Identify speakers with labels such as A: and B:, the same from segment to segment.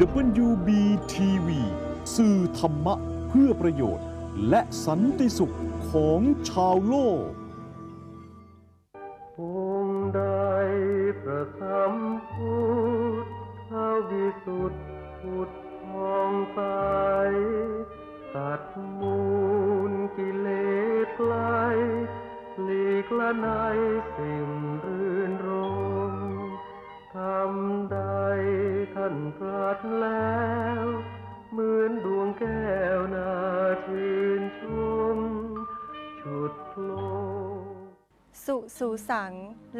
A: WBTV สื่อธรรมะเพื่อประโยชน์ และสันติสุขของชาวโลก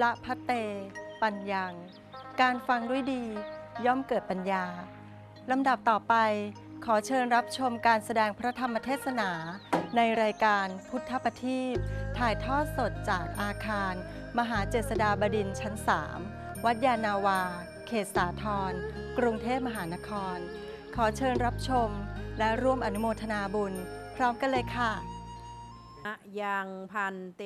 B: ละพะเต ปัญญังการฟังด้วยดีย่อมเกิดปัญญา
A: ลำดับต่อไปขอเชิญรับชมการแสดงพระธรรมเทศนา ในรายการพุทธปฏิบถ่ายทอดสดจากอาคาร มหาเจษฎาบดินชั้น 3 วัดยานาวา เขตสาทรกรุงเทพม
B: หานคร ขอเชิญรับชมและร่วมอนุโมทนาบุญ พร้อมกันเลยค
A: ่ะยังพันเต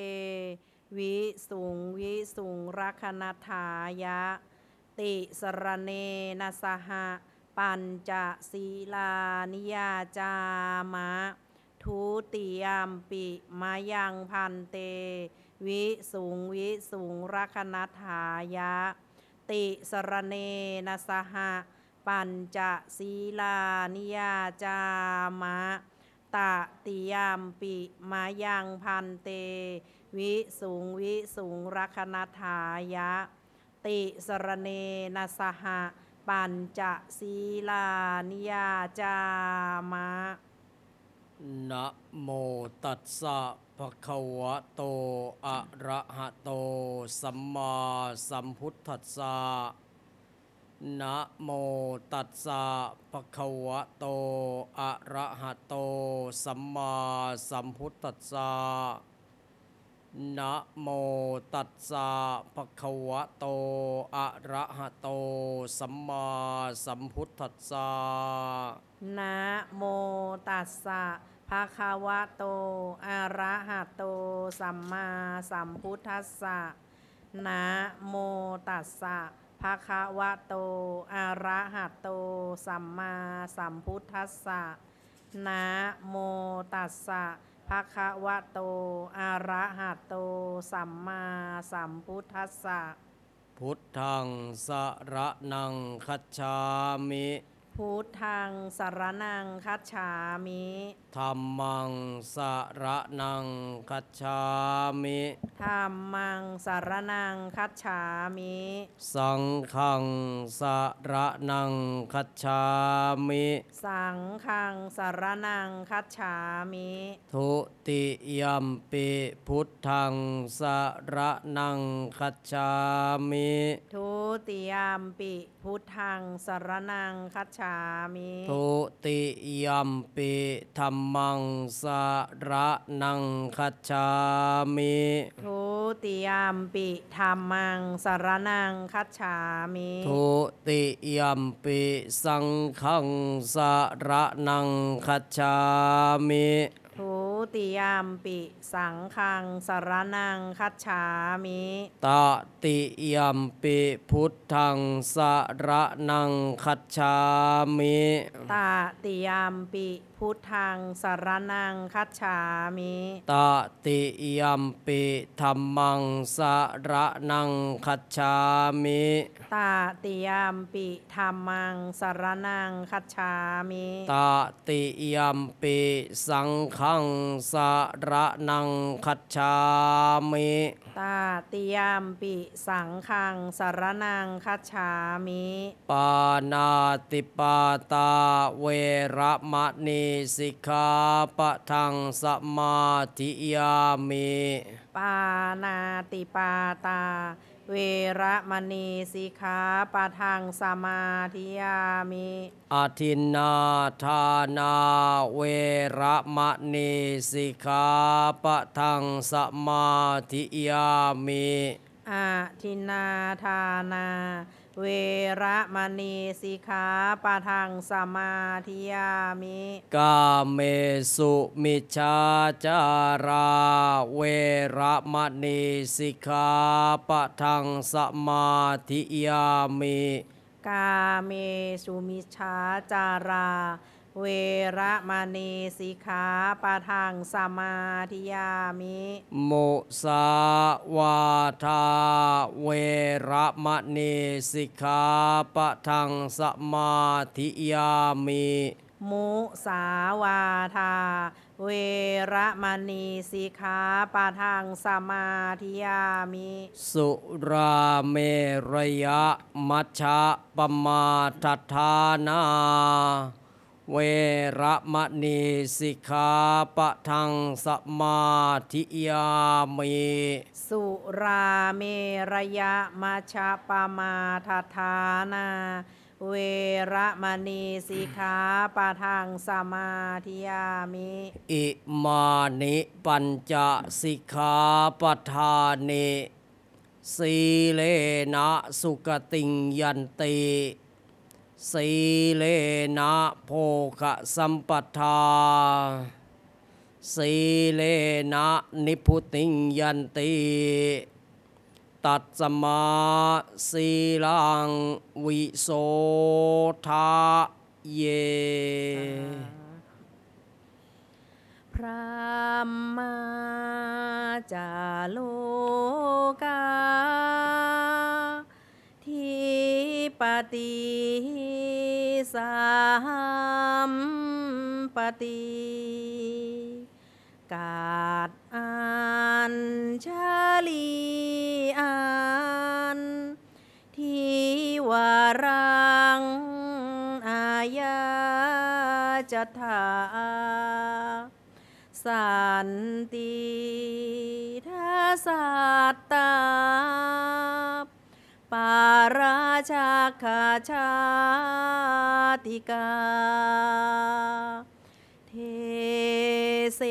A: วิสุงวิสุงรัคณทายะติสรเนนสหะปัญจศีลานิยาจามะทุติยามปิมายังพันเตวิสุงวิสุงรัคณทายะติสรเนนสหะปัญจศีลานิยาจามะตติยามปิมายังพันเตวิสูงวิสูงรักนาทายะ ติสรเนนสหะปัญจศีลานิยาจามะ
B: นะโมตัสสะภะคะวะโต อะระหะโต สัมมาสัมพุทธัสสะ นะโมตัสสะภะคะวะโต อะระหะโต สัมมาสัมพุทธัสสะนะโมตัสสะภะคะวะโตอะระหะโตสัมมาสัมพุทธัสสะ
A: นะโมตัสสะภะคะวะโตอะระหะโตสัมมาสัมพุทธัสสะ นะโมตัสสะภะคะวะโตอะระหะโตสัมมาสัมพุทธัสสะ นะโมตัสสะภคะวะโต อะระหะโต สัมมาสัมพุทธัสสะ
B: พุทธังสระนังคัจฉามิ
A: พุทธังสารนังคัจฉามิ
B: ธรรมังสารนังคัจฉามิ
A: ธรรมังสารนังคัจฉามิ
B: สังฆังสารนังคัจฉามิ
A: สังฆังสารนังคัจฉามิ
B: ทุติยมปิพุทธังสารนังคัจฉามิ
A: ทุติยมปิพุทธังสารนังคัจฉาามิทุ
B: ติยมปิธรรมังสารนังคัจฉามิ
A: ทุติยมปิธรรมังสารนังคัจฉามิทุ
B: ติยมปิสังฆังสารนังคัจฉามิ
A: ทุติยามปิสังคังสารนังคัจฉามิ
B: ตติยมปิพุทธังสารนังคัจฉามิต
A: ติยามปิพุทธังสารนังคัจฉามิ
B: ตติยัมปิธรรมังสารนังคัจฉามิ
A: ตติยัมปิธรรมังสารนังคัจฉามิต
B: ติยัมปิสังฆังสารนังคัจฉามิ
A: ตติยัมปิสังฆังสารนังคัจฉามิ
B: ปานาติปาตาเวรมณีสิกขาปะทังสมาธิยามิ
A: ปานาติปาตา เวระมณีสิกขาปะทังสมาธิยามิ
B: อธินาทานาเวระมณีสิกขาปะทังสมาธิยามิ
A: อธินนาทานาเวระมณีสิกขาปะทังสมาธิยามิ
B: กาเมสุมิชาจารา เวระมณีสิกขาปะทังสมาธิยามิ
A: กาเมสุมิชาจาราเวระมณีสิกขาปะทังสมาธิยามิ
B: มุสาวาทา เวระมณีสิกขาปะทังสมาธิยามิ
A: มุสาวาทา เวระมณีสิกขาปะทังสมาธิยามิ
B: สุราเมรยะมัชฌะปมาทัฏฐานาเวระมณีสิกขาปะทังสมาธิยามี
A: สุราเมรยะมาชาปามาทาานา เวระมณีสิกขาปะทังสมาธิยามิ
B: อิมานิปัญจสิกขาปะทานิสีเลนะสุกติงยันติสีเลนะโภคสัมปทาสีเลนะนิพุติงยันติ ตัดสมาสีลังวิโสทาเย
A: พระมาจาโลกาปฏิสัมปฏิกาดอันชาลีอันที่วารังอาญาจะถาสันติทัสตาปาราชาคาชาติกาเทเส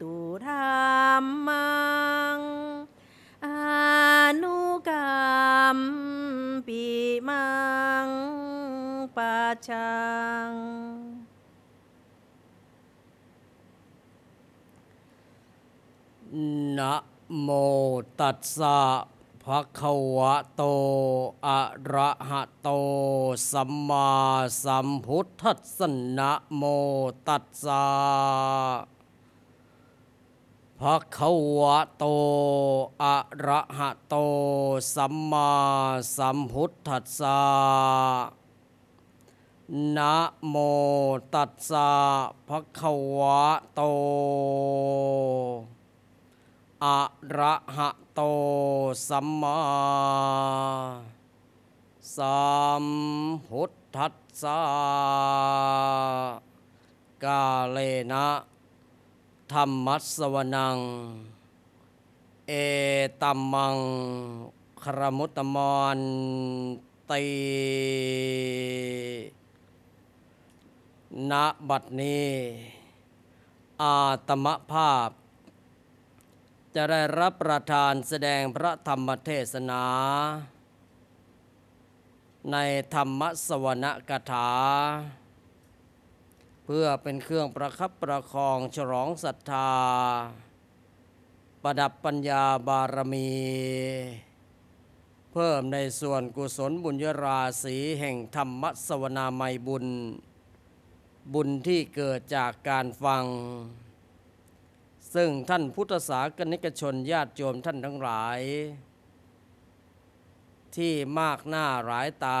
A: ตุธรรมังอนุกรรมปีมังปาชัง
B: นะโมตัสสะภควะโตอะระหะโตสัมมาสัมพุทธัสสนะโมตัสสะภควะโตอะระหะโต สัมมาสัมพุทธัสสะนะโมตัสสะ ภควะโตอะระหะโตสัมมาสัมพุทธัสสะกาเลนะธรรมัสวนัง เอตัมมัง ครมุตตมอนตีณบัดนี้ อาตมภาพจะได้รับประทานแสดงพระธรรมเทศนา ในธรรมสวนกถา เพื่อเป็นเครื่องประคับประคองฉลองศรัทธา ประดับปัญญาบารมี เพิ่มในส่วนกุศลบุญยราศีแห่งธรรมสวนาไมบุญ บุญที่เกิดจากการฟังซึ่งท่านพุทธศาสนิกชนญาติโยมท่านทั้งหลาย ที่มากหน้าหลายตา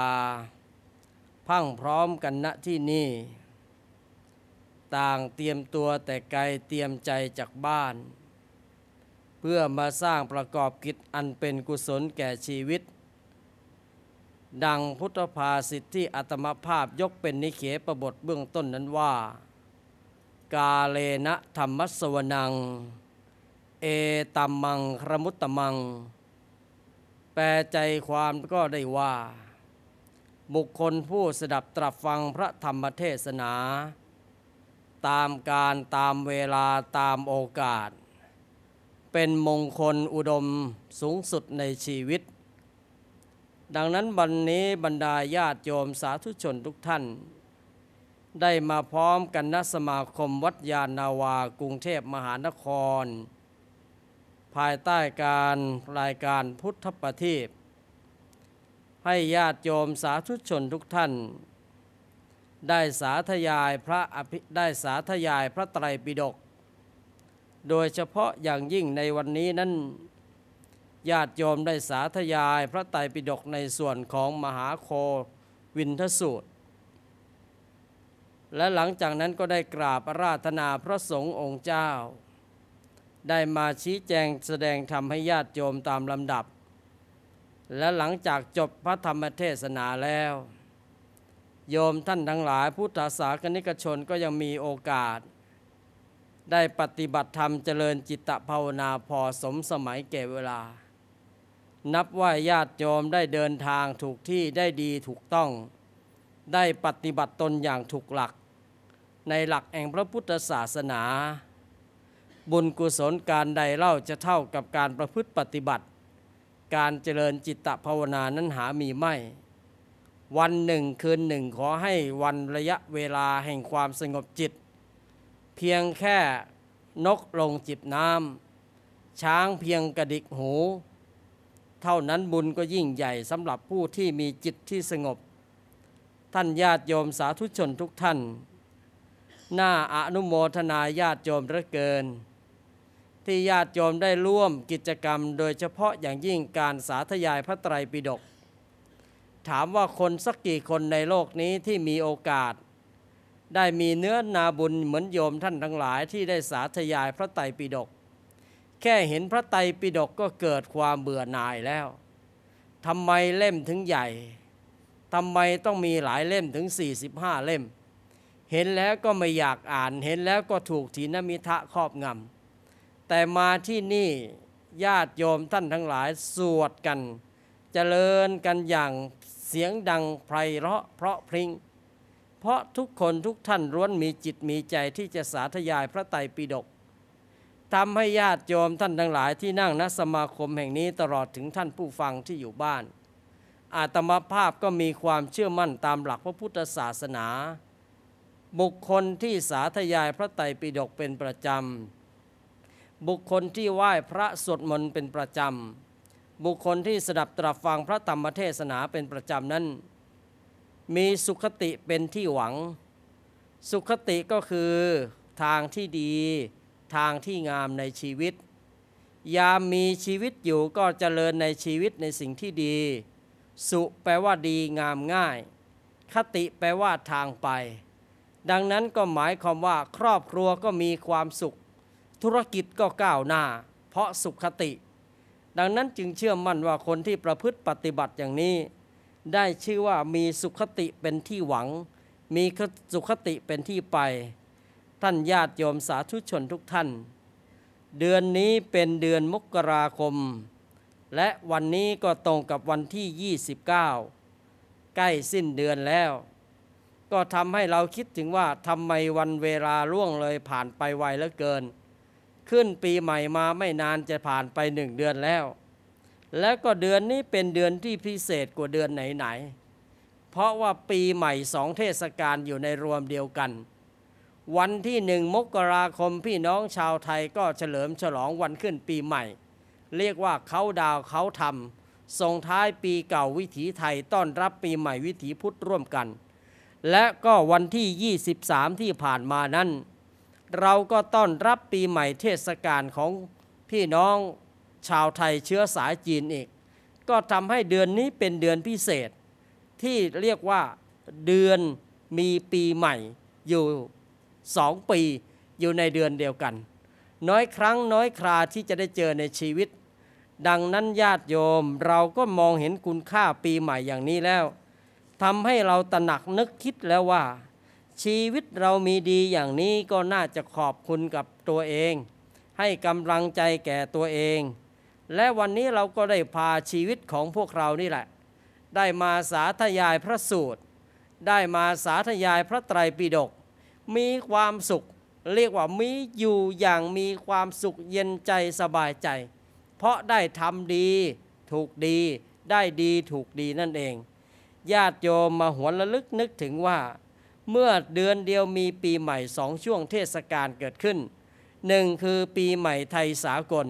B: พังพร้อมกันณที่นี่ ต่างเตรียมตัวแต่ไกลเตรียมใจจากบ้าน เพื่อมาสร้างประกอบกิจอันเป็นกุศลแก่ชีวิต ดังพุทธภาสิทธิอัตมภาพยกเป็นนิเขปบทเบื้องต้นนั้นว่ากาเลนะธรรมสวนัง เอตัมมังครมุตตมัง แปลใจความก็ได้ว่า บุคคลผู้สดับตรับฟังพระธรรมเทศนา ตามการตามเวลาตามโอกาส เป็นมงคลอุดมสูงสุดในชีวิต ดังนั้นวันนี้บรรดาญาติโยมสาธุชนทุกท่านได้มาพร้อมกันณสมาคมวัดยานนาวา กรุงเทพมหานคร ภายใต้การรายการพุทธประทีปให้ญาติโยมสาธุชนทุกท่าน ได้สาธยายพระอภิได้สาธยายพระไตรปิฎกโดยเฉพาะอย่างยิ่งในวันนี้นั้นญาติโยมได้สาธยายพระไตรปิฎกในส่วนของมหาโควินทสูตรและหลังจากนั้นก็ได้กราบราธนาพระสงฆ์องค์เจ้า ได้มาชี้แจงแสดงธรรมให้ญาติโยมตามลำดับ และหลังจากจบพระธรรมเทศนาแล้ว โยมท่านทั้งหลายพุทธศาสนิกชนก็ยังมีโอกาส ได้ปฏิบัติธรรมเจริญจิตภาวนาพอสมสมัยเก่เวลา นับว่าญาติโยมได้เดินทางถูกที่ได้ดีถูกต้อง ได้ปฏิบัติตนอย่างถูกหลักในหลักแห่งพระพุทธศาสนา บุญกุศลการใดเล่าจะเท่ากับการประพฤติปฏิบัติ การเจริญจิตตภาวนานั้นหามีไม่ วันหนึ่งคืนหนึ่งขอให้วันระยะเวลาแห่งความสงบจิต เพียงแค่นกลงจิบน้ำช้างเพียงกระดิกหู เท่านั้นบุญก็ยิ่งใหญ่สำหรับผู้ที่มีจิตที่สงบ ท่านญาติโยมสาธุชนทุกท่านหน้าอนุโมทนาญาติโยมเหลือเกิน ที่ญาติโยมได้ร่วมกิจกรรม โดยเฉพาะอย่างยิ่งการสาธยายพระไตรปิฎกถามว่าคนสักกี่คนในโลกนี้ที่มีโอกาส ได้มีเนื้อนาบุญเหมือนโยมท่านทั้งหลายที่ได้สาธยายพระไตรปิฎกแค่เห็นพระไตรปิฎกก็เกิดความเบื่อหน่ายแล้วทำไมเล่มถึงใหญ่ทำไมต้องมีหลายเล่มถึง 45เล่มเห็นแล้วก็ไม่อยากอ่าน เห็นแล้วก็ถูกถีนมิทะครอบงำ แต่มาที่นี่ญาติโยมท่านทั้งหลายสวดกันจเจริญกันอย่างเสียงดังไพเราะเพราะพริง้งเพราะทุกคนทุกท่านร้วนมีจิตมีใจที่จะสาธยายพระไตรปิฎกทำให้ญาติโยมท่านทั้งหลายที่นั่งณสมาคมแห่งนี้ตลอดถึงท่านผู้ฟังที่อยู่บ้าน อาตมาภาพก็มีความเชื่อมั่นตามหลักพระพุทธศาสนาบุคคลที่สาธยายพระไตรปิฎกเป็นประจำ บุคคลที่ไหว้พระสวดมนต์เป็นประจำ บุคคลที่สดับตรับฟังพระธรรมเทศนาเป็นประจำนั้น มีสุขติเป็นที่หวัง สุขติก็คือ ทางที่ดี ทางที่งามในชีวิต ยามมีชีวิตอยู่ก็เจริญในชีวิตในสิ่งที่ดี สุแปลว่าดีงามง่าย คติแปลว่าทางไปดังนั้นก็หมายความว่าครอบครัวก็มีความสุข ธุรกิจก็ก้าวหน้า เพราะสุขคติ ดังนั้นจึงเชื่อมั่นว่าคนที่ประพฤติปฏิบัติอย่างนี้ ได้ชื่อว่ามีสุขคติเป็นที่หวัง มีสุขคติเป็นที่ไป ท่านญาติ โยมสาธุชนทุกท่าน เดือนนี้เป็นเดือนมกราคม และวันนี้ก็ตรงกับวันที่ 29 ใกล้สิ้นเดือนแล้วก็ทำให้เราคิดถึงว่าทำไมวันเวลาล่วงเลยผ่านไปไวเหลือเกิน ขึ้นปีใหม่มาไม่นานจะผ่านไปหนึ่งเดือนแล้ว และก็เดือนนี้เป็นเดือนที่พิเศษกว่าเดือนไหนๆเพราะว่าปีใหม่สองเทศกาลอยู่ในรวมเดียวกัน วันที่หนึ่งมกราคมพี่น้องชาวไทยก็เฉลิมฉลองวันขึ้นปีใหม่ เรียกว่าเขาดาวเขาทำส่งท้ายปีเก่าวิถีไทยต้อนรับปีใหม่วิถีพุทธร่วมกันและก็วันที่ 23 ที่ผ่านมานั้น เราก็ต้อนรับปีใหม่เทศกาลของพี่น้องชาวไทยเชื้อสายจีนอีก ก็ทำให้เดือนนี้เป็นเดือนพิเศษ ที่เรียกว่าเดือนมีปีใหม่อยู่สองปีอยู่ในเดือนเดียวกัน น้อยครั้งน้อยคราที่จะได้เจอในชีวิต ดังนั้นญาติโยมเราก็มองเห็นคุณค่าปีใหม่อย่างนี้แล้วทำให้เราตระหนักนึกคิดแล้วว่า ชีวิตเรามีดีอย่างนี้ก็น่าจะขอบคุณกับตัวเอง ให้กำลังใจแก่ตัวเอง และวันนี้เราก็ได้พาชีวิตของพวกเรานี่แหละ ได้มาสาธยายพระสูตร ได้มาสาธยายพระไตรปิฎกมีความสุขเรียกว่ามีอยู่อย่างมีความสุขเย็นใจสบายใจ เพราะได้ทำดีถูกดี ได้ดีถูกดีนั่นเองญาติโยมมาหวนระลึกนึกถึงว่า เมื่อเดือนเดียวมีปีใหม่สองช่วงเทศกาลเกิดขึ้นหนึ่งคือปีใหม่ไทยสากล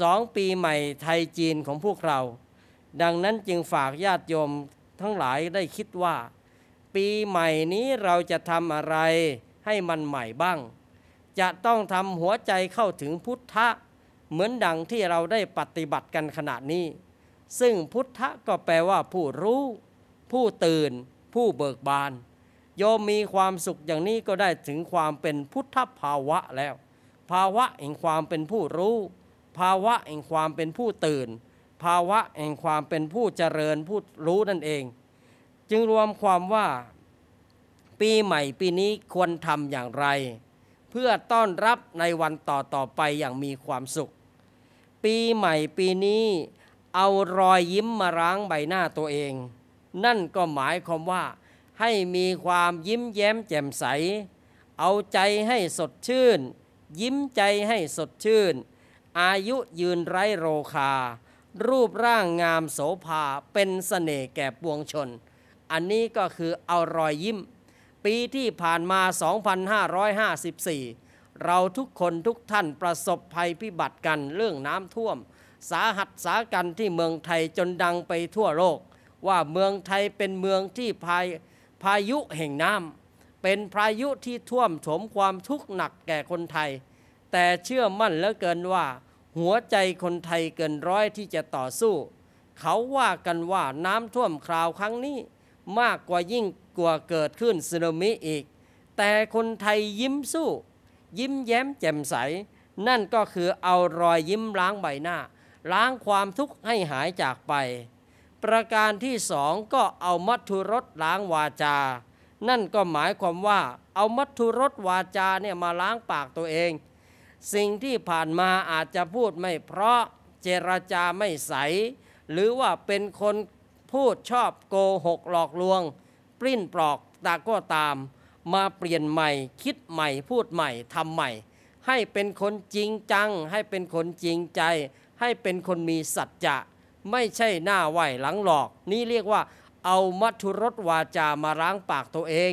B: สองปีใหม่ไทยจีนของพวกเรา ดังนั้นจึงฝากญาติโยมทั้งหลายได้คิดว่า ปีใหม่นี้เราจะทำอะไร ให้มันใหม่บ้าง จะต้องทำหัวใจเข้าถึงพุทธะ เหมือนดังที่เราได้ปฏิบัติกันขณะนี้ ซึ่งพุทธะก็แปลว่าผู้รู้ผู้ตื่นผู้เบิกบาน โยมมีความสุขอย่างนี้ก็ได้ถึงความเป็นพุทธภาวะแล้ว ภาวะแห่งความเป็นผู้รู้ ภาวะแห่งความเป็นผู้ตื่น ภาวะแห่งความเป็นผู้เจริญผู้รู้นั่นเอง จึงรวมความว่า ปีใหม่ปีนี้ควรทำอย่างไร เพื่อต้อนรับในวันต่อต่อไปอย่างมีความสุข ปีใหม่ปีนี้เอารอยยิ้มมาร้างใบหน้าตัวเองนั่นก็หมายความว่าให้มีความยิ้มแย้มแจ่มใส เอาใจให้สดชื่น ยิ้มใจให้สดชื่น อายุยืนไร้โรคา รูปร่างงามโสภา เป็นสเสน่ห์แก่ปวงชน อันนี้ก็คือเอารอยยิ้ม ปีที่ผ่านมา 2554 เราทุกคนทุกท่านประสบภัยพิบัติกันเรื่องน้ำท่วม สาหัสสากันที่เมืองไทยจนดังไปทั่วโลกว่าเมืองไทยเป็นเมืองที่พายพายุแห่งน้ำเป็นพายุที่ท่วมถมความทุกข์หนักแก่คนไทย แต่เชื่อมั่นเหลือเกินว่า หัวใจคนไทยเกินร้อยที่จะต่อสู้ เขาว่ากันว่าน้ำท่วมคราวครั้งนี้ มากกว่ายิ่งกว่าเกิดขึ้นสึนามิอีก แต่คนไทยยิ้มสู้ ยิ้มแย้มแจ่มใส นั่นก็คือเอารอยยิ้มล้างใบหน้าล้างความทุกข์ให้หายจากไปประการที่สองก็เอามัทุรสล้างวาจา นั่นก็หมายความว่าเอามัทุรสวาจาเนี่ยมาล้างปากตัวเอง สิ่งที่ผ่านมาอาจจะพูดไม่เพราะเจรจาไม่ใส หรือว่าเป็นคนพูดชอบโกหกหลอกลวงปลิ้นปลอกตาก็ตาม มาเปลี่ยนใหม่คิดใหม่พูดใหม่ทำใหม่ ให้เป็นคนจริงจัง ให้เป็นคนจริงใจ ให้เป็นคนมีสัจจะไม่ใช่หน้าไหวหลังหลอก นี่เรียกว่า เอามัทุรสวาจามาล้างปากตัวเอง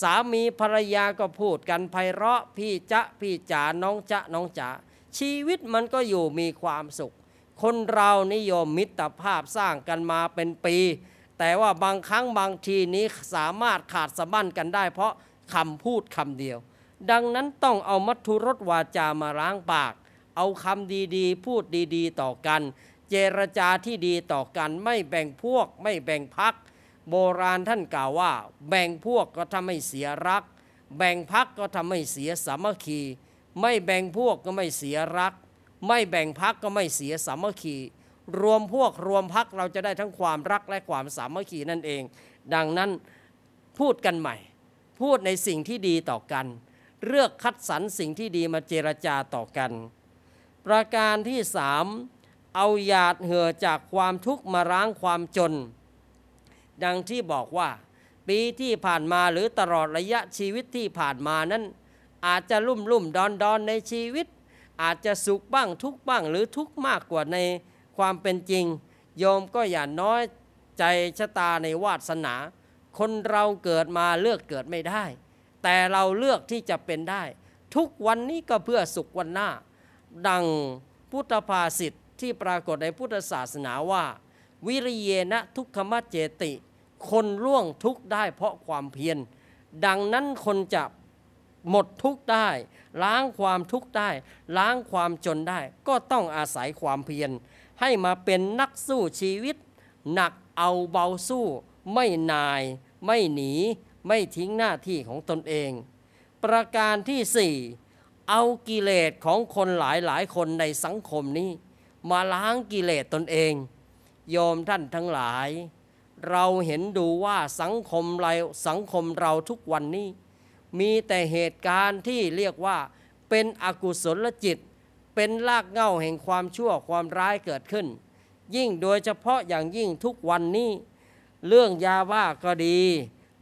B: สามีภรรยาก็พูดกันไพเราะพี่จะพี่จ๋าน้องจะน้องจ๋าชีวิตมันก็อยู่มีความสุข คนเรานิยมมิตรภาพสร้างกันมาเป็นปี แต่ว่าบางครั้งบางทีนี้สามารถขาดสะบั้นกันได้เพราะคำพูดคำเดียว ดังนั้นต้องเอามัทุรสวาจามาล้างปาก เอาคำดีๆ พูดดีๆ ต่อกันเจรจาที่ดีต่อกันไม่แบ่งพวกไม่แบ่งพัก โบราณท่านกล่าวว่า แบ่งพวกก็ทำให้เสียรัก แบ่งพักก็ทำให้เสียสามัคคี ไม่แบ่งพวกก็ไม่เสียรัก ไม่แบ่งพักก็ไม่เสียสามัคคี รวมพวกรวมพักเราจะได้ทั้งความรักและความสามัคคีนั่นเอง ดังนั้นพูดกันใหม่ พูดในสิ่งที่ดีต่อกัน เลือกคัดสรรสิ่งที่ดีมาเจรจาต่อกัน ประการที่สามเอาหยาดเหือจากความทุกข์มาร้างความจน ดังที่บอกว่าปีที่ผ่านมาหรือตลอดระยะชีวิตที่ผ่านมานั้น อาจจะลุ่มลุ่มดอนดอนในชีวิต อาจจะสุขบ้างทุกบ้างหรือทุกมากกว่าในความเป็นจริง โยมก็อย่าน้อยใจชะตาในวาสนา คนเราเกิดมาเลือกเกิดไม่ได้ แต่เราเลือกที่จะเป็นได้ ทุกวันนี้ก็เพื่อสุขวันหน้า ดังพุทธภาษิตที่ปรากฏในพุทธศาสนาว่า วิริเยนะทุกขมัจเจติ คนล่วงทุกข์ได้เพราะความเพียร ดังนั้นคนจะหมดทุกข์ได้ ล้างความทุกข์ได้ ล้างความจนได้ก็ต้องอาศัยความเพียร ให้มาเป็นนักสู้ชีวิตหนักเอาเบาสู้ไม่นาย ไม่หนีไม่ทิ้งหน้าที่ของตนเอง ประการที่สี่เอากิเลสของคนหลายหลายคนในสังคมนี้มาล้างกิเลสตนเอง โยมท่านทั้งหลาย เราเห็นดูว่าสังคมเราสังคมเราทุกวันนี้ มีแต่เหตุการณ์ที่เรียกว่า เป็นอกุศลจิต เป็นรากเหง้าแห่งความชั่วความร้ายเกิดขึ้น ยิ่งโดยเฉพาะอย่างยิ่งทุกวันนี้ เรื่องยาบ้าก็ดี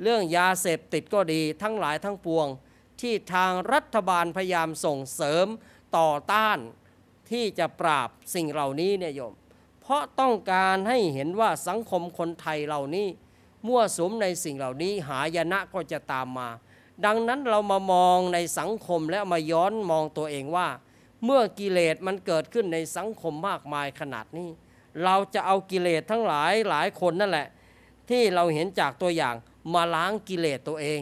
B: เรื่องยาเสพติดก็ดีทั้งหลายทั้งปวง ที่ทางรัฐบาลพยายามส่งเสริมต่อต้านที่จะปราบสิ่งเหล่านี้เนี่ยโยม เพราะต้องการให้เห็นว่าสังคมคนไทยเหล่านี้มั่วสุมในสิ่งเหล่านี้หายนะก็จะตามมา ดังนั้นเรามามองในสังคมและมาย้อนมองตัวเองว่าเมื่อกิเลสมันเกิดขึ้นในสังคมมากมายขนาดนี้ เราจะเอากิเลสทั้งหลายหลายคนนั่นแหละ ที่เราเห็นจากตัวอย่างมาล้างกิเลสตัวเอง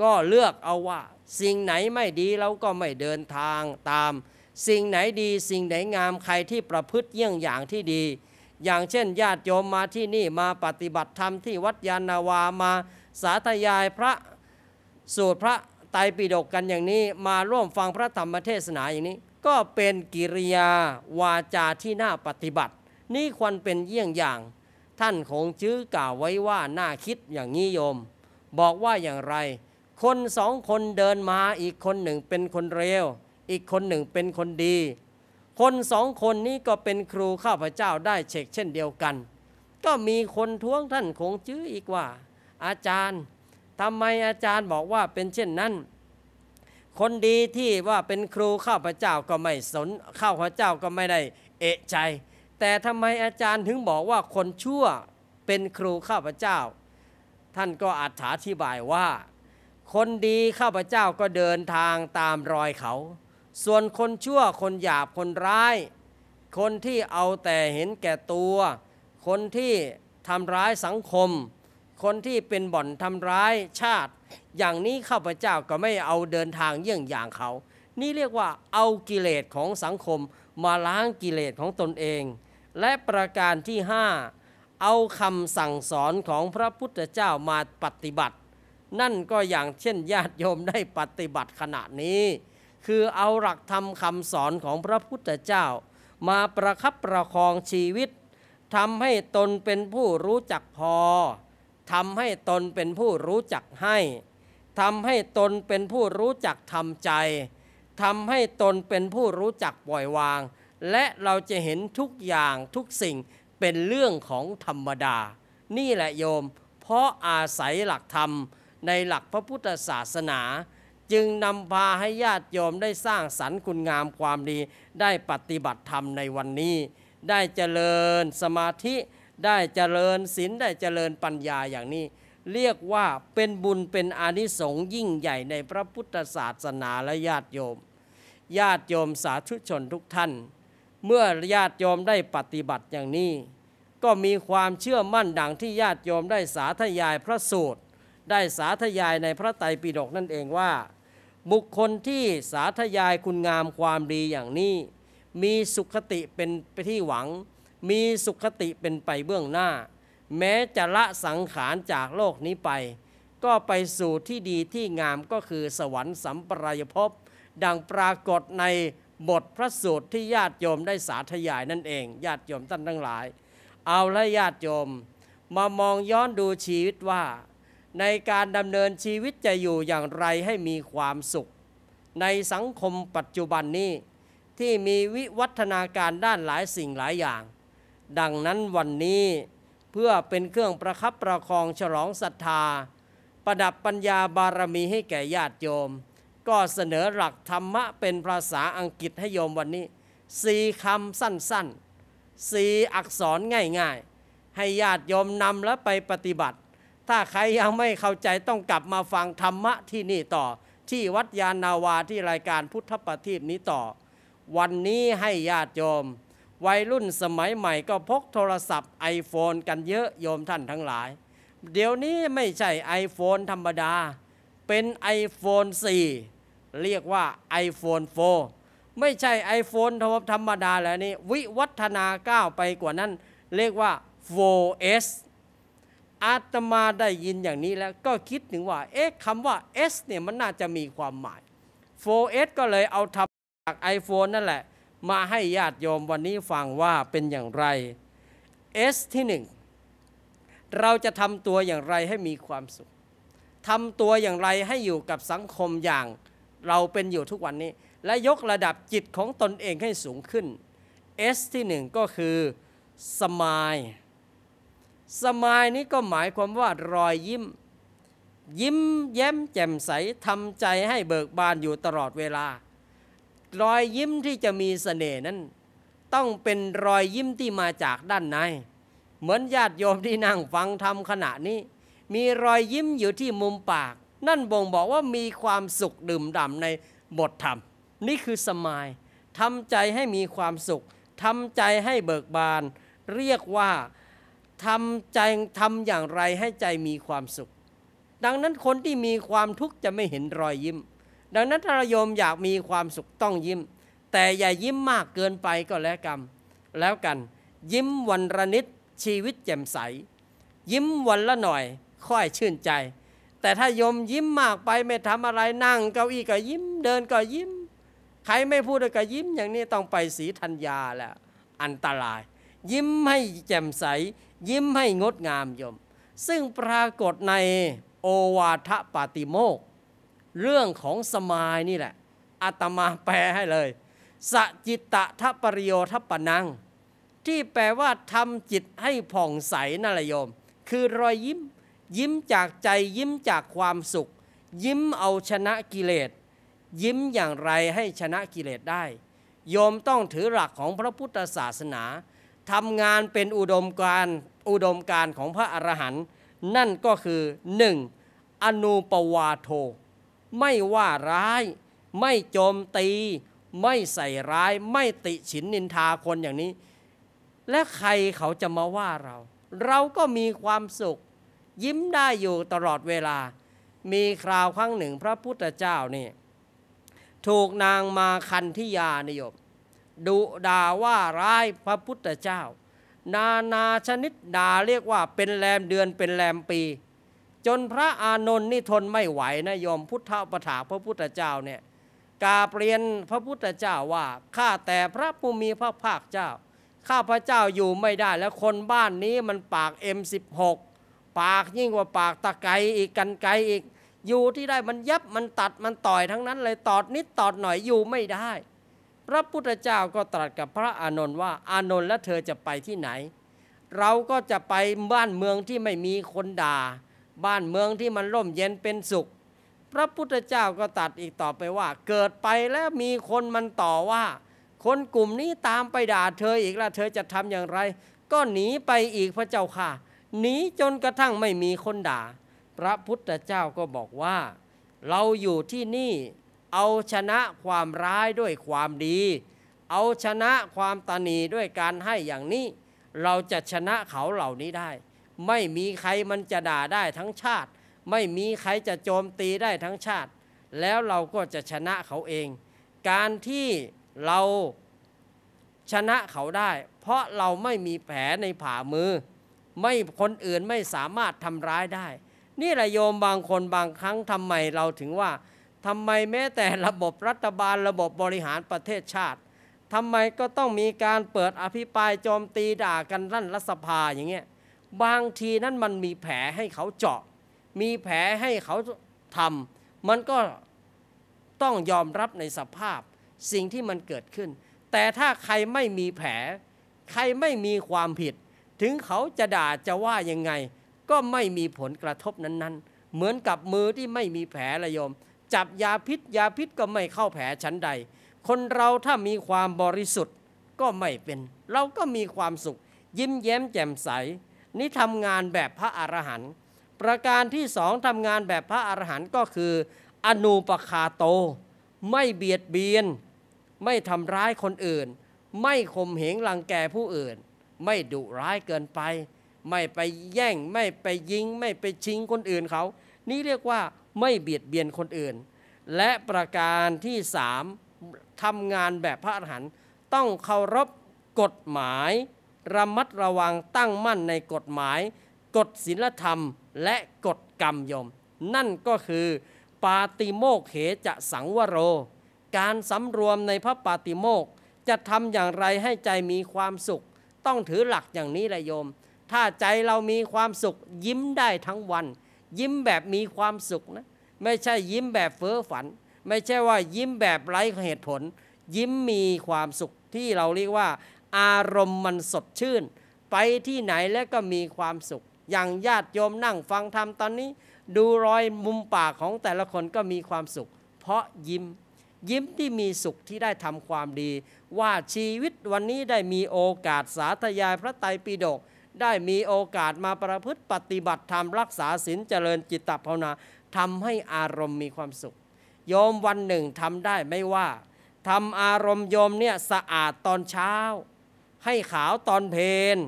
B: ก็เลือกเอาว่าสิ่งไหนไม่ดีเราก็ไม่เดินทางตามสิ่งไหนดีสิ่งไหนงามใครที่ประพฤติเยี่ยงอย่างที่ดี อย่างเช่น ญาติโยมมาที่นี่มาปฏิบัติธรรมที่วัดยานาวามาสาธยายพระสูตรพระไตรปิฎกกันอย่างนี้มาร่วมฟังพระธรรมเทศนาอย่างนี้ ก็เป็นกิริยาวาจาที่น่าปฏิบัติ นี่ควรเป็นเยี่ยงอย่าง ท่านคงชื้อกล่าวไว้ว่าน่าคิดอย่างนี้โยม บอกว่าอย่างไร คนสองคนเดินมาอีกคนหนึ่งเป็นคนเร็วอีกคนหนึ่งเป็นคนดี คนสองคนนี้ก็เป็นครูข้าพเจ้าได้เช็คเช่นเดียวกัน ก็มีคนท้วงท่านคงจื้ออีกว่า อาจารย์ ทำไมอาจารย์บอกว่าเป็นเช่นนั้น คนดีที่ว่าเป็นครูข้าพเจ้าก็ไม่สน ข้าพเจ้าก็ไม่ได้ เอะใจ แต่ทำไมอาจารย์ถึงบอกว่าคนชั่วเป็นครูข้าพเจ้า ท่านก็อาจถาธิบายว่า คนดีข้าพเจ้าก็เดินทางตามรอยเขาส่วนคนชั่วคนหยาบคนร้าย คนที่เอาแต่เห็นแก่ตัว คนที่ทำร้ายสังคม คนที่เป็นบ่อนทำร้ายชาติ อย่างนี้ข้าพเจ้าก็ไม่เอาเดินทางเยี่ยงอย่างเขา นี่เรียกว่าเอากิเลสของสังคมมาล้างกิเลสของตนเอง และประการที่ห้าเอาคำสั่งสอนของพระพุทธเจ้ามาปฏิบัติ นั่นก็อย่างเช่นญาติโยมได้ปฏิบัติขณะนี้คือเอาหลักธรรมคำสอนของพระพุทธเจ้า มาประคับประคองชีวิตทำให้ตนเป็นผู้รู้จักพอทำให้ตนเป็นผู้รู้จักให้ทำให้ตนเป็นผู้รู้จักทำใจทำให้ตนเป็นผู้รู้จักปล่อยวาง และเราจะเห็นทุกอย่างทุกสิ่งเป็นเรื่องของธรรมดา นี่แหละโยมเพราะอาศัยหลักธรรมในหลักพระพุทธศาสนาจึงนำพาให้ญาติโยมได้สร้างสรรค์คุณงามความดี ได้ปฏิบัติธรรมในวันนี้ ได้เจริญสมาธิได้เจริญศีลได้เจริญปัญญาอย่างนี้ เรียกว่าเป็นบุญเป็นอานิสงส์ยิ่งใหญ่ในพระพุทธศาสนาและญาติโยม ญาติโยมสาธุชนทุกท่าน เมื่อญาติโยมได้ปฏิบัติอย่างนี้ ก็มีความเชื่อมั่นดังที่ญาติโยมได้สาธยายพระสูตรได้สาธยายในพระไตรปิฎกนั่นเองว่าบุคคลที่สาธยายคุณงามความดีอย่างนี้ มีสุขติเป็นไปที่หวัง มีสุขติเป็นไปเบื้องหน้า แม้จะละสังขารจากโลกนี้ไป ก็ไปสู่ที่ดีที่งามก็คือ สวรรค์สัมปรายภพ ดังปรากฏในบทพระสูตรที่ญาติโยมได้สาธยายนั่นเองญาติโยมท่านทั้งหลาย เอาละญาติโยมมามองย้อนดูชีวิตว่าในการดำเนินชีวิตจะอยู่อย่างไรให้มีความสุข ในสังคมปัจจุบันนี้ที่มีวิวัฒนาการด้านหลายสิ่งหลายอย่าง ดังนั้นวันนี้เพื่อเป็นเครื่องประคับประคองฉลองศรัทธา ประดับปัญญาบารมีให้แก่ญาติโยม ก็เสนอหลักธรรมะเป็นภาษาอังกฤษให้โยมวันนี้สี่คำสั้นๆสี่อักษรง่ายๆ ให้ญาติโยมนำและไปปฏิบัติถ้าใครยังไม่เข้าใจต้องกลับมาฟังธรรมะที่นี่ต่อ ที่วัดยานาวาที่รายการพุทธปฏิบันี้ต่อ วันนี้ให้ญาติโยม วัยรุ่นสมัยใหม่ก็พกโทรศัพท์ iPhone กันเยอะโยมท่านทั้งหลาย เดี๋ยวนี้ไม่ใช่ iPhone ธรรมดา เป็น iPhone 4 เรียกว่า iPhone 4 ไม่ใช่ iPhone ธรรมดาแล้วนี่วิวัฒนาก้าวไปกว่านั้น เรียกว่า 4S อาตมาได้ยินอย่างนี้แล้วก็คิดถึงว่าเอ๊ะคำว่า S เนี่ยมันน่าจะมีความหมาย 4S ก็เลยเอาทำจาก iPhone นั่นแหละ มาให้ญาติโยมวันนี้ฟังว่าเป็นอย่างไร S ที่หนึ่งเราจะทำตัวอย่างไรให้มีความสุขทำตัวอย่างไรให้อยู่กับสังคมอย่างเราเป็นอยู่ทุกวันนี้ และยกระดับจิตของตนเองให้สูงขึ้น S ที่หนึ่งก็คือสม l ยสมายนี้ก็หมายความว่ารอยยิ้ม ยิ้มแย้มแจ่มใสทำใจให้เบิกบานอยู่ตลอดเวลา รอยยิ้มที่จะมีสเสน่ห์นั้น ต้องเป็นรอยยิ้มที่มาจากด้านใน เหมือนญาติโยมที่นั่งฟังธรรมขณะนี้ มีรอยยิ้มอยู่ที่มุมปาก นั่นบ่งบอกว่ามีความสุขดื่มด่ำในบทธรรม นี่คือสมายทำใจให้มีความสุขทำใจให้เบิกบาน เรียกว่าทำใจทำอย่างไรให้ใจมีความสุข ดังนั้นคนที่มีความทุกข์จะไม่เห็นรอยยิ้ม ดังนั้นถ้าเราโยมอยากมีความสุขต้องยิ้ม แต่อย่ายิ้มมากเกินไปก็แล้วกันแล้วกันยิ้มวันละนิดชีวิตแจ่มใส ยิ้มวันละหน่อย ค่อยชื่นใจ แต่ถ้าโยมยิ้มมากไปไม่ทำอะไรนั่งเก้าอี้ก็ยิ้ม เดินก็ยิ้ม ใครไม่พูดก็ยิ้มอย่างนี้ต้องไปสีธัญญาแล้วอันตราย ยิ้มให้แจ่มใสยิ้มให้งดงามยม ซึ่งปรากฏในโอวาทปาติโมก เรื่องของสมายนี่แหละอาตมาแปลให้เลย สจิตตะทัปริโยทัปนัง ที่แปลว่าทำจิตให้ผ่องใสนั่นแหละโยม คือรอยยิ้ม ยิ้มจากใจยิ้มจากความสุข ยิ้มเอาชนะกิเลส ยิ้มอย่างไรให้ชนะกิเลสได้ โยมต้องถือหลักของพระพุทธศาสนาทำงานเป็นอุดมการอุดมการของพระอรหันต์นั่นก็คือ 1. อนุปวาโทไม่ว่าร้าย ไม่โจมตี ไม่ใส่ร้าย ไม่ติฉินนินทาคนอย่างนี้ และใครเขาจะมาว่าเรา เราก็มีความสุข ยิ้มได้อยู่ตลอดเวลา มีคราวครั้งหนึ่งพระพุทธเจ้านี่ถูกนางมาคันธิยานิยมดุด่าว่าร้ายพระพุทธเจ้านานาชนิดด่าเรียกว่าเป็นแรมเดือนเป็นแรมปี จนพระอานนท์นี่ทนไม่ไหวนะยอมพุทธปถาพระพุทธเจ้าเนี่ยกาเปลี่ยนพระพุทธเจ้าว่าข้าแต่พระผู้มีพระภาคเจ้า ข้าพระเจ้าอยู่ไม่ได้แล้วคนบ้านนี้มันปาก M16 ปากยิ่งกว่าปากตะไกอีกกันไกอีก อยู่ที่ได้มันยับมันตัดมันต่อยทั้งนั้นเลยตอดนิดตอดหน่อยอยู่ไม่ได้พระพุทธเจ้าก็ตรัสกับพระอานนท์ว่าอานนท์และเธอจะไปที่ไหน เราก็จะไปบ้านเมืองที่ไม่มีคนด่าบ้านเมืองที่มันร่มเย็นเป็นสุข พระพุทธเจ้าก็ตัดอีกต่อไปว่า เกิดไปแล้วมีคนมันต่อว่า คนกลุ่มนี้ตามไปด่าเธออีกละเธอจะทำอย่างไร ก็หนีไปอีกพระเจ้าค่ะหนีจนกระทั่งไม่มีคนด่า พระพุทธเจ้าก็บอกว่า เราอยู่ที่นี่เอาชนะความร้ายด้วยความดี เอาชนะความตนีด้วยการให้อย่างนี้ เราจะชนะเขาเหล่านี้ได้ ไม่มีใครมันจะด่าได้ทั้งชาติ ไม่มีใครจะโจมตีได้ทั้งชาติ แล้วเราก็จะชนะเขาเอง การที่เราชนะเขาได้ เพราะเราไม่มีแผลในผ่ามือ ไม่คนอื่นไม่สามารถทำร้ายได้นี่แหละโยมบางคนบางครั้งทำไมเราถึงว่าทำไมแม้แต่ระบบรัฐบาลระบบบริหารประเทศชาติ ทำไมก็ต้องมีการเปิดอภิปรายโจมตีด่ากันรั่นรัฐสภาอย่างเงี้ยบางทีนั้นมันมีแผลให้เขาเจาะ มีแผลให้เขาทำมันก็ต้องยอมรับในสภาพสิ่งที่มันเกิดขึ้น แต่ถ้าใครไม่มีแผล ใครไม่มีความผิด ถึงเขาจะด่าจะว่ายังไงก็ไม่มีผลกระทบนั้นๆ เหมือนกับมือที่ไม่มีแผลระยมจับยาพิษยาพิษก็ไม่เข้าแผลชั้นใด คนเราถ้ามีความบริสุทธิ์ก็ไม่เป็น เราก็มีความสุข ยิ้มแย้มแจ่มใสนี่ทำงานแบบพระอรหันต์ประการที่สองทำงานแบบพระอรหันต์ก็คือ อนูปคาโต ไม่เบียดเบียน ไม่ทำร้ายคนอื่น ไม่ข่มเหงรังแกผู้อื่น ไม่ดุร้ายเกินไป ไม่ไปแย่งไม่ไปยิงไม่ไปชิงคนอื่นเขา นี่เรียกว่าไม่เบียดเบียนคนอื่น และประการที่สามทำงานแบบพระอรหันต์ต้องเคารพกฎหมาย ระมัดระวังตั้งมั่นในกฎหมาย กฎศีลธรรมและกฎกรรมยม นั่นก็คือปาติโมกเหจะสังวโร การสำรวมในพระปาติโมกจะทำอย่างไรให้ใจมีความสุข ต้องถือหลักอย่างนี้แหละโยม ถ้าใจเรามีความสุขยิ้มได้ทั้งวันยิ้มแบบมีความสุขนะ ไม่ใช่ยิ้มแบบเฟ้อฝัน ไม่ใช่ว่ายิ้มแบบไร้เหตุผล ยิ้มมีความสุขที่เราเรียกว่าอารมณ์มันสดชื่น ไปที่ไหนแล้วก็มีความสุข อย่างญาติโยมนั่งฟัง ธรรมตอนนี้ดูรอยมุมปากของแต่ละคนก็มีความสุข เพราะยิ้ม ยิ้มที่มีสุขที่ได้ทำความดี ว่าชีวิตวันนี้ได้มีโอกาสสาธยายพระไตรปิฎกได้มีโอกาสมาประพฤติปฏิบัติธรรมรักษาศีลเจริญจิตตภาวนาทำให้อารมณ์มีความสุข โยมวันหนึ่งทำได้ไม่ว่าทำอารมณ์โยมเนี่ยสะอาดตอนเช้า ให้ขาวตอนเพน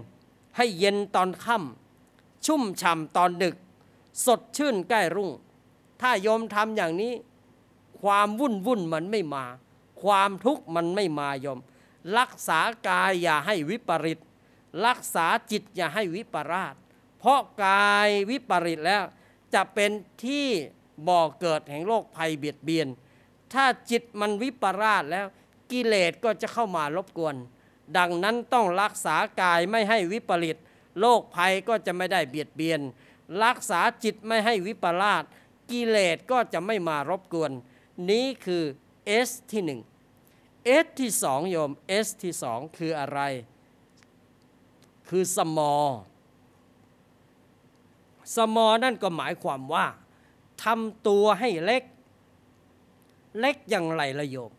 B: ให้เย็นตอนค่ำชุ่มฉ่ำตอนดึก สดชื่นใกล้รุ่ง ถ้าโยมทำอย่างนี้ ความวุ่นวุ่นมันไม่มา ความทุกข์มันไม่มายม รักษากายอย่าให้วิปริตรักษาจิตอย่าให้วิปราชเพราะกายวิปริตแล้วจะเป็นที่บ่อเกิดแห่งโรคภัยเบียดเบียน ถ้าจิตมันวิปราชแล้ว กิเลสก็จะเข้ามารบกวน ดังนั้นต้องรักษากายไม่ให้วิปริต โรคภัยก็จะไม่ได้เบียดเบียน รักษาจิตไม่ให้วิปราชกิเลสก็จะไม่มารบกวน นี้คือ S ที่1 S ที่ 2 โยม S ที่2คืออะไรคือ สมอ สมอ นั่นก็หมายความว่าทำตัวให้เล็กเล็กอย่างไรละโยม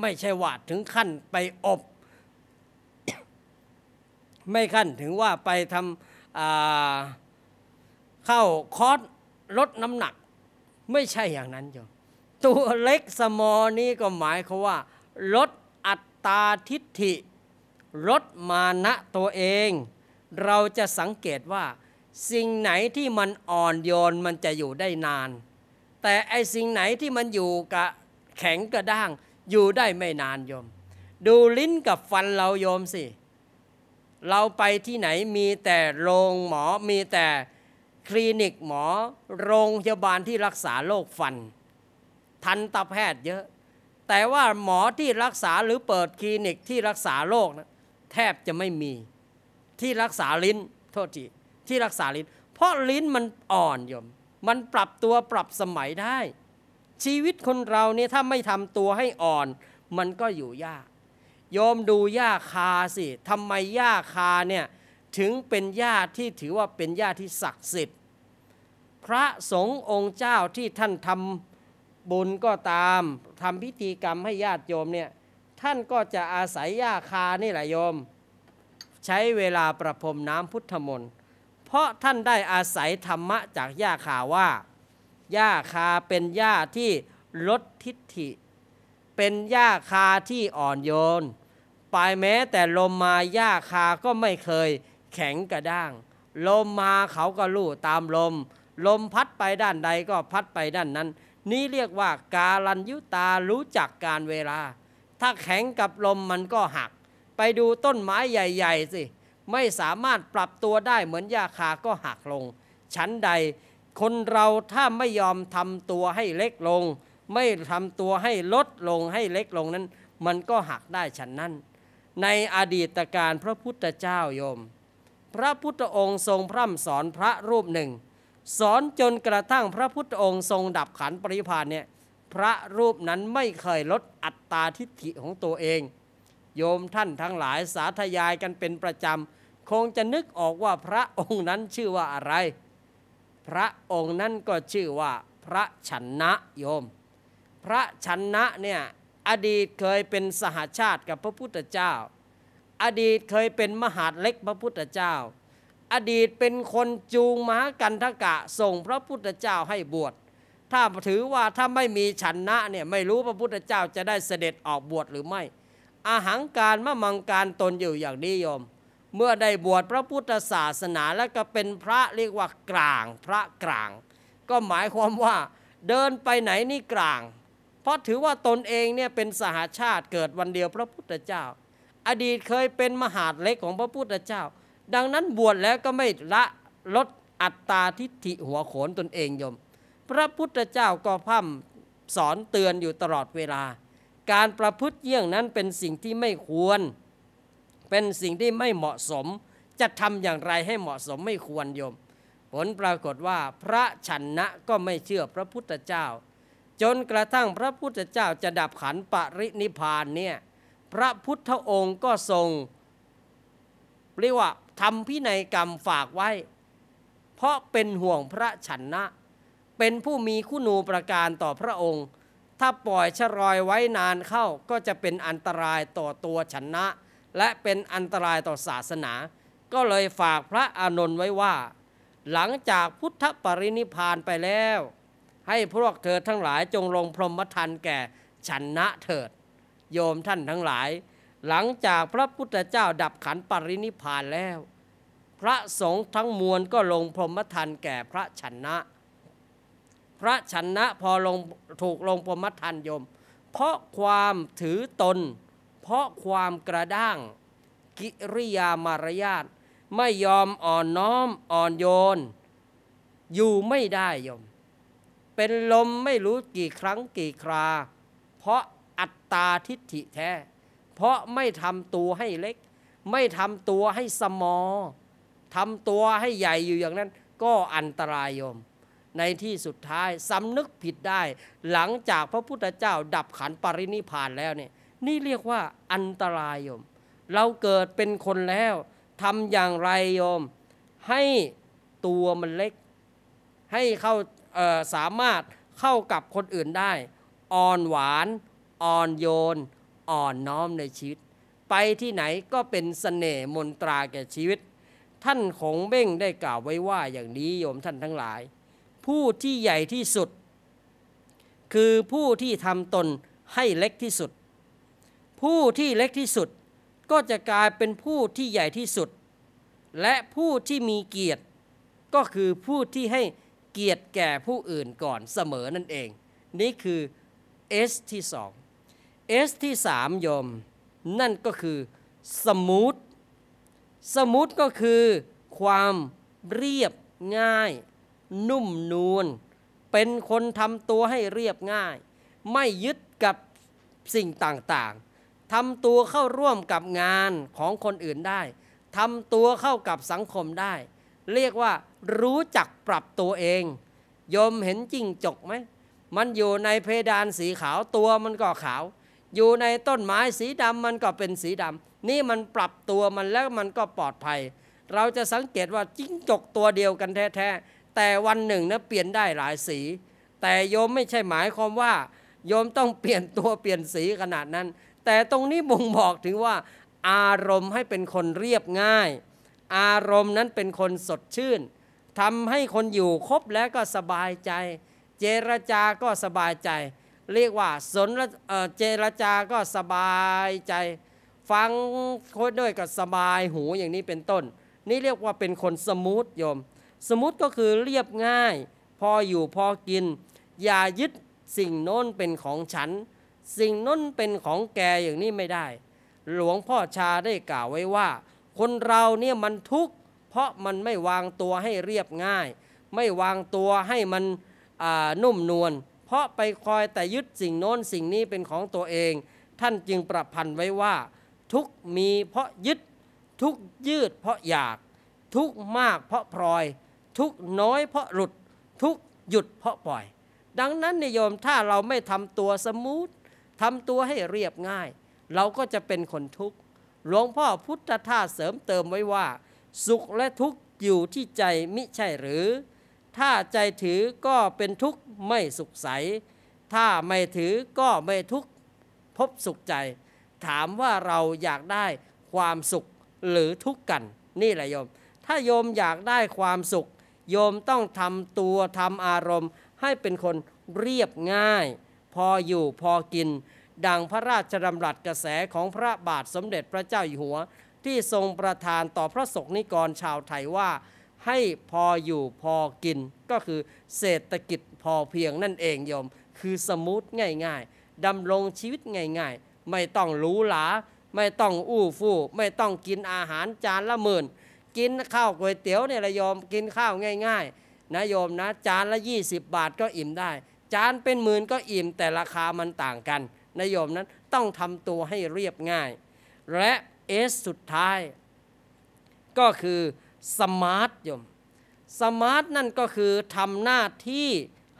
B: ไม่ใช่ว่าถึงขั้นไปอบ ไม่ขั้นถึงว่าไปทำเข้าคอร์สลดน้ำหนัก ไม่ใช่อย่างนั้นโยมตัวเล็กสมอนี้ก็หมายเขาว่าลดอัตตาทิฏฐิลดมานะตัวเอง เราจะสังเกตว่า สิ่งไหนที่มันอ่อนโยนมันจะอยู่ได้นาน แต่ไอสิ่งไหนที่มันอยู่กะแข็งกระด้างอยู่ได้ไม่นานโยม ดูลิ้นกับฟันเราโยมสิ เราไปที่ไหนมีแต่โรงหมอ มีแต่คลินิกหมอ โรงพยาบาลที่รักษาโรคฟัน ทันตแพทย์เยอะ แต่ว่าหมอที่รักษาหรือเปิดคลินิกที่รักษาโรคนะแทบจะไม่มีที่รักษาลิ้นโทษทีที่รักษาลิ้น เพราะลิ้นมันอ่อนโยม มันปรับตัวปรับสมัยได้ ชีวิตคนเราเนี่ยถ้าไม่ทำตัวให้อ่อน มันก็อยู่ยากโยมดูหญ้าคาสิทำไมหญ้าคาเนี่ยถึงเป็นหญ้าที่ถือว่าเป็นหญ้าที่ศักดิ์สิทธิ์พระสงฆ์องค์เจ้าที่ท่านทำบุญก็ตามทำพิธีกรรมให้ญาติโยมเนี่ยท่านก็จะอาศัยหญ้าคานี่แหละโยม ใช้เวลาประพรมน้ำพุทธมนต์เพราะท่านได้อาศัยธรรมะจากหญ้าคาว่าหญ้าคาเป็นหญ้าที่ลดทิฏฐิเป็นหญ้าคาที่อ่อนโยนปลายแม้แต่ลมมาหญ้าคาก็ไม่เคยแข็งกระด้าง ลมมาเขาก็ลู่ตามลม ลมพัดไปด้านใดก็พัดไปด้านนั้น นี่เรียกว่าการันยุตารู้จักการเวลาถ้าแข็งกับลมมันก็หักไปดูต้นไม้ใหญ่ ๆ สิ ไม่สามารถปรับตัวได้เหมือนยาคาก็หักลงชั้นใดคนเราถ้าไม่ยอมทำตัวให้เล็กลง ไม่ทำตัวให้ลดลงให้เล็กลงนั้นมันก็หักได้ฉัน นั้น ในอดีตการพระพุทธเจ้าโยม พระพุทธองค์ทรงพร่ำสอนพระรูปหนึ่ง สอนจนกระทั่งพระพุทธองค์ทรงดับขันปริพานเนี่ยพระรูปนั้นไม่เคยลดอัตตาทิฏฐิของตัวเอง โยมท่านทั้งหลายสาธยายกันเป็นประจำ คงจะนึกออกว่าพระองค์นั้นชื่อว่าอะไร พระองค์นั้นก็ชื่อว่าพระชนะโยม พระชนะเนี่ยอดีตเคยเป็นสหาชาติกับพระพุทธเจ้า อดีตเคยเป็นมหาเล็กพระพุทธเจ้า อดีตเป็นคนจูงมหากันทกะส่งพระพุทธเจ้าให้บวชถ้าถือว่าถ้าไม่มีชันนะเนี่ยไม่รู้พระพุทธเจ้าจะได้เสด็จออกบวชหรือไม่ อาหังการมะมังการตนอยู่อย่างนี้โยม เมื่อได้บวชพระพุทธศาสนาแล้วก็เป็นพระเรียกว่ากลางพระกลาง ก็หมายความว่าเดินไปไหนนี่กลาง เพราะถือว่าตนเองเนี่ยเป็นสหาชาติเกิดวันเดียวพระพุทธเจ้า อดีตเคยเป็นมหาดเล็กของพระพุทธเจ้า ดังนั้นบวชแล้วก็ไม่ละลดอัตตาทิฏฐิหัวโขนตนเองโยมพระพุทธเจ้าก็พร่ำสอนเตือนอยู่ตลอดเวลา การประพฤติเยี่ยงนั้นเป็นสิ่งที่ไม่ควร เป็นสิ่งที่ไม่เหมาะสมจะทำอย่างไรให้เหมาะสมไม่ควรโยม ผลปรากฏว่าพระชันนะก็ไม่เชื่อพระพุทธเจ้า จนกระทั่งพระพุทธเจ้าจะดับขันปรินิพานเนี่ยพระพุทธองค์ก็ทรง เรียกว่าทำพินัยกรรมฝากไว้ เพราะเป็นห่วงพระชันนะเป็นผู้มีคุณูประการต่อพระองค์ ถ้าปล่อยชะรอยไว้นานเข้าก็จะเป็นอันตรายต่อตัวชนะ และเป็นอันตรายต่อศาสนา ก็เลยฝากพระอานนท์ไว้ว่า หลังจากพุทธปรินิพานไปแล้ว ให้พวกเธอทั้งหลายจงลงพรหมทันแก่ชนะเถิด โยมท่านทั้งหลาย หลังจากพระพุทธเจ้าดับขันปรินิพานแล้ว พระสงฆ์ทั้งมวลก็ลงพรหมทันแก่พระชนะพระชนะพอลงถูกลงปรมัทันยม เพราะความถือตน เพราะความกระด้างกิริยามารยาทไม่ยอมอ่อนน้อมอ่อนโยน อยู่ไม่ได้ยม เป็นลมไม่รู้กี่ครั้งกี่ครา เพราะอัตตาทิฏฐิแท้ เพราะไม่ทำตัวให้เล็ก ไม่ทำตัวให้สมอทำตัวให้ใหญ่อยู่อย่างนั้น ก็อันตรายโยมในที่สุดท้ายสำนึกผิดได้ หลังจากพระพุทธเจ้าดับขันปรินิพานแล้วเนี่ยนี่เรียกว่าอันตรายโยม เราเกิดเป็นคนแล้วทำอย่างไรโยมให้ตัวมันเล็ก ให้เข้าสามารถเข้ากับคนอื่นได้ อ่อนหวาน อ่อนโยน อ่อนน้อมในชีวิต ไปที่ไหนก็เป็นสเสน่ห์มนตราแก่ชีวิต ท่านคงเบ้งได้กล่าวไว้ว่าอย่างนี้โยมท่านทั้งหลายผู้ที่ใหญ่ที่สุด คือผู้ที่ทำตนให้เล็กที่สุด ผู้ที่เล็กที่สุดก็จะกลายเป็นผู้ที่ใหญ่ที่สุด และผู้ที่มีเกียรติ ก็คือผู้ที่ให้เกียรติแก่ผู้อื่นก่อนเสมอนั่นเอง นี่คือ S ที่สอง S ที่สามยม นั่นก็คือสมูทสมูทก็คือความเรียบง่ายนุ่มนูน เป็นคนทำตัวให้เรียบง่าย ไม่ยึดกับสิ่งต่างๆ ทำตัวเข้าร่วมกับงานของคนอื่นได้ ทำตัวเข้ากับสังคมได้ เรียกว่ารู้จักปรับตัวเอง ยมเห็นจิ้งจกไหม มันอยู่ในเพดานสีขาวตัวมันก็ขาว อยู่ในต้นไม้สีดำมันก็เป็นสีดำนี่มันปรับตัวมันแล้วมันก็ปลอดภัย เราจะสังเกตว่าจิ้งจกตัวเดียวกันแท้แต่วันหนึ่งนะเปลี่ยนได้หลายสี แต่โยมไม่ใช่หมายความว่าโยมต้องเปลี่ยนตัวเปลี่ยนสีขนาดนั้น แต่ตรงนี้บ่งบอกถึงว่า อารมณ์ให้เป็นคนเรียบง่าย อารมณ์นั้นเป็นคนสดชื่นทำให้คนอยู่ครบแล้วก็สบายใจ เจรจาก็สบายใจ เรียกว่าสนเจรจาก็สบายใจ ฟังโค้ดด้วยก็สบายหูอย่างนี้เป็นต้น นี่เรียกว่าเป็นคนสมูทโยมสมมติก็คือเรียบง่าย พออยู่พอกิน อย่ายึดสิ่งโน้นเป็นของฉัน สิ่งโน้นเป็นของแกอย่างนี้ไม่ได้ หลวงพ่อชาได้กล่าวไว้ว่า คนเราเนี่ยมันทุกข์เพราะมันไม่วางตัวให้เรียบง่าย ไม่วางตัวให้มันนุ่มนวลเพราะไปคอยแต่ยึดสิ่งโน้นสิ่งนี้เป็นของตัวเอง ท่านจึงประพันธ์ไว้ว่า ทุกมีเพราะยึดทุกยืด เพราะอยากทุกมากเพราะพลอยทุกน้อยเพราะหลุดทุกหยุดเพราะปล่อย ดังนั้นนิยมถ้าเราไม่ทำตัวสมูททำตัวให้เรียบง่าย เราก็จะเป็นคนทุกข์ หลวงพ่อพุทธทาสเสริมเติมไว้ว่า สุขและทุกข์อยู่ที่ใจมิใช่หรือ ถ้าใจถือก็เป็นทุกข์ไม่สุขใสถ้าไม่ถือก็ไม่ทุกข์พบสุขใจ ถามว่าเราอยากได้ความสุขหรือทุกข์กัน นี่แหละโยม ถ้าโยมอยากได้ความสุขโยมต้องทำตัวทำอารมณ์ให้เป็นคนเรียบง่าย พออยู่พอกิน ดังพระราชดำรัสกระแสของพระบาทสมเด็จพระเจ้าอยู่หัว ที่ทรงประทานต่อพระสงฆ์นิกรชาวไทยว่าให้พออยู่พอกิน ก็คือเศรษฐกิจพอเพียงนั่นเองโยม คือสมติง่ายๆดำรงชีวิตง่าย ๆ ไม่ต้องหรูหราไม่ต้องอู้ฟู่ไม่ต้องกินอาหารจานละหมื่นกินข้าวก๋วยเตี๋ยวเนี่ยละยยมกินข้าวง่ายๆนะโยมนะ จานละ 20 บาทก็อิ่มได้ จานเป็นหมื่นก็อิ่มแต่ราคามันต่างกันนะโยมนั้นต้องทำตัวให้เรียบง่าย และเอสสุดท้าย ก็คือสมาร์ทโยมสมาร์ทนั่นก็คือทำหน้าที่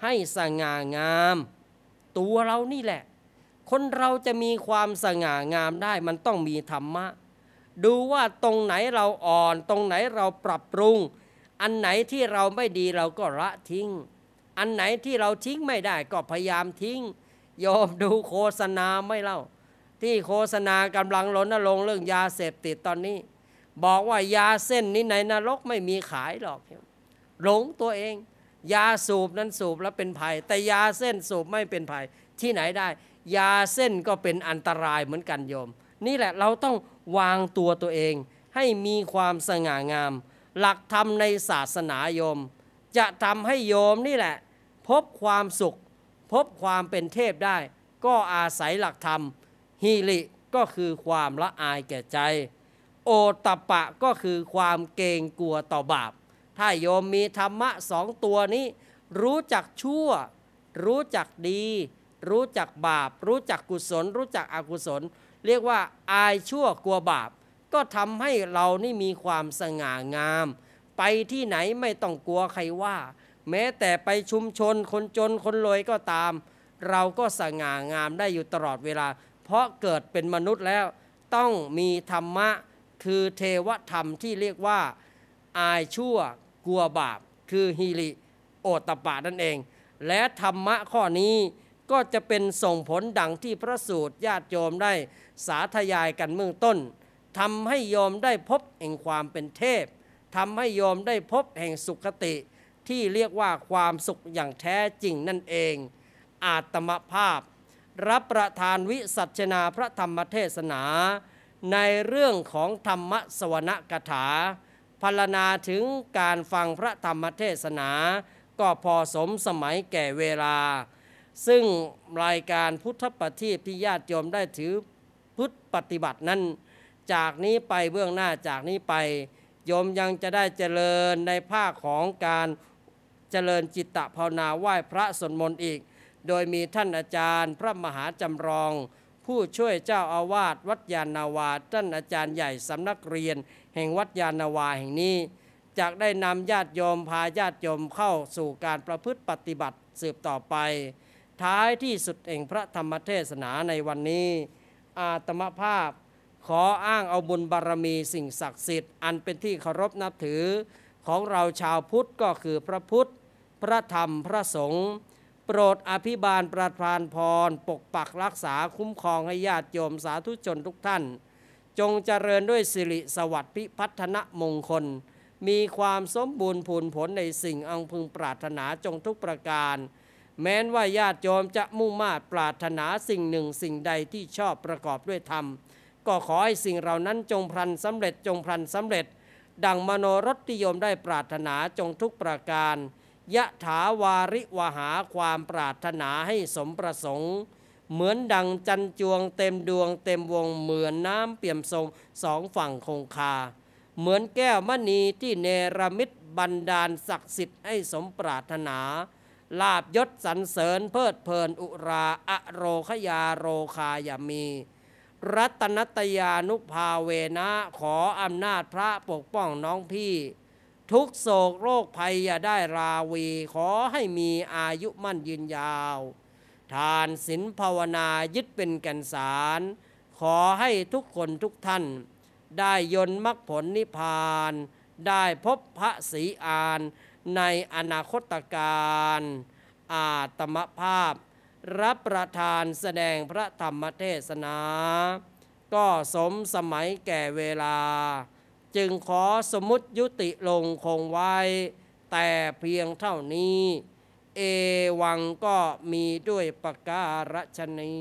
B: ให้สง่างาม ตัวเรานี่แหละ คนเราจะมีความสง่างามได้มันต้องมีธรรมะดูว่าตรงไหนเราอ่อน ตรงไหนเราปรับปรุง อันไหนที่เราไม่ดีเราก็ละทิ้ง อันไหนที่เราทิ้งไม่ได้ก็พยายามทิ้งยอมดูโฆษณาไม่เล่า ที่โฆษณากำลังรนลงเรื่องยาเสพติดตอนนี้ บอกว่ายาเส้นนี้ในนรกไม่มีขายหรอก หลงตัวเอง ยาสูบนั้นสูบแล้วเป็นภัย แต่ยาเส้นสูบไม่เป็นภัย ที่ไหนได้ ยาเส้นก็เป็นอันตรายเหมือนกันโยมนี่แหละ เราต้องวางตัวตัวเอง ให้มีความสง่างาม หลักธรรมในศาสนาโยม จะทำให้โยมนี่แหละ พบความสุข พบความเป็นเทพได้ ก็อาศัยหลักธรรมฮิริก็คือความละอายแก่ใจ โอตปะก็คือความเกรงกลัวต่อบาป ถ้าโยมมีธรรมะสองตัวนี้ รู้จักชั่ว รู้จักดี รู้จักบาป รู้จักกุศล รู้จักอกุศลเรียกว่าอายชั่วกลัวบาป ก็ทำให้เรานี่มีความสง่างาม ไปที่ไหนไม่ต้องกลัวใครว่า แม้แต่ไปชุมชนคนจนคนรวยก็ตาม เราก็สง่างามได้อยู่ตลอดเวลา เพราะเกิดเป็นมนุษย์แล้วต้องมีธรรมะคือเทวธรรมที่เรียกว่าอายชั่วกลัวบาปคือฮิริโอตปานั่นเอง และธรรมะข้อนี้ก็จะเป็นส่งผลดังที่พระสูตรญาติโยมได้สาธยายกันเมืองต้นทำให้โยมได้พบแห่งความเป็นเทพทำให้โยมได้พบแห่งสุขติที่เรียกว่าความสุขอย่างแท้จริงนั่นเองอาตมภาพ รับประทานวิสัชนาพระธรรมเทศนา ในเรื่องของธรรมสวนกถาพรรณนาถึงการฟังพระธรรมเทศนา ก็พอสมสมัยแก่เวลา ซึ่งรายการพุทธปฏิที่ญาติโยมได้ถือพุทธปฏิบัตินั้นจากนี้ไปเบื้องหน้าจากนี้ไป โยมยังจะได้เจริญในภาคของการเจริญจิตตภาวนาไหว้พระสนมนอีก โดยมีท่านอาจารย์พระมหาจำรอง ผู้ช่วยเจ้าอาวาสวัดยานนาวา ท่านอาจารย์ใหญ่สำนักเรียน แห่งวัดยานนาวาแห่งนี้จากได้นำญาติโยมพาญาติโยมเข้าสู่การประพฤติปฏิบัติสืบต่อไป ท้ายที่สุดเองพระธรรมเทศนาในวันนี้อาตมภาพ ขออ้างเอาบุญบารมีสิ่งศักดิ์สิทธิ์อันเป็นที่เคารพนับถือ ของเราชาวพุทธก็คือพระพุทธ พระธรรมพระสงฆ์โปรดอภิบาลประทานพร ปกปักรักษาคุ้มครองให้ญาติโยมสาธุชนทุกท่าน จงเจริญด้วยสิริสวัสดิ์พิพัฒนมงคล มีความสมบูรณ์ผลผลในสิ่งอังพึงปรารถนาจงทุกประการแม้นว่าญาติโยมจะมุ่งมา่ปรารถนาสิ่งหนึ่งสิ่งใดที่ชอบประกอบด้วยธรรมก็ขอให้สิ่งเหล่านั้นจงพลันสำเร็จจงพลันสำเร็จ ดังมโนรติโยมได้ปรารถนาจงทุกประการยะถาวาริวหาความปรารถนาให้สมประสงค์ เหมือนดังจันจวง เต็มดวง เต็มวง เหมือนน้ำเปี่ยมทรงสองฝั่งคงคา เหมือนแก้วมณีที่เนรมิตบรรดาลศักดิ์สิทธิ์ให้สมปรารถนาลาบยศสรรเสริญเพิดเพลินอุราอโรคยาโรคายามี รัตนตยานุภาเวนะขออำนาจพระปกป้องน้องพี่ ทุกโศกโรคภัยอย่าได้ราวีขอให้มีอายุมั่นยืนยาว ทานศีลภาวนายึดเป็นแก่นสาร ขอให้ทุกคนทุกท่าน ได้ยนมรรคผลนิพพาน ได้พบพระสีอานในอนาคตการ อาตมภาพ รับประทานแสดงพระธรรมเทศนา ก็สมสมัยแก่เวลา จึงขอสมมติยุติลงคงไว้ แต่เพียงเท่านี้ เอวังก็มีด้วยประการชนี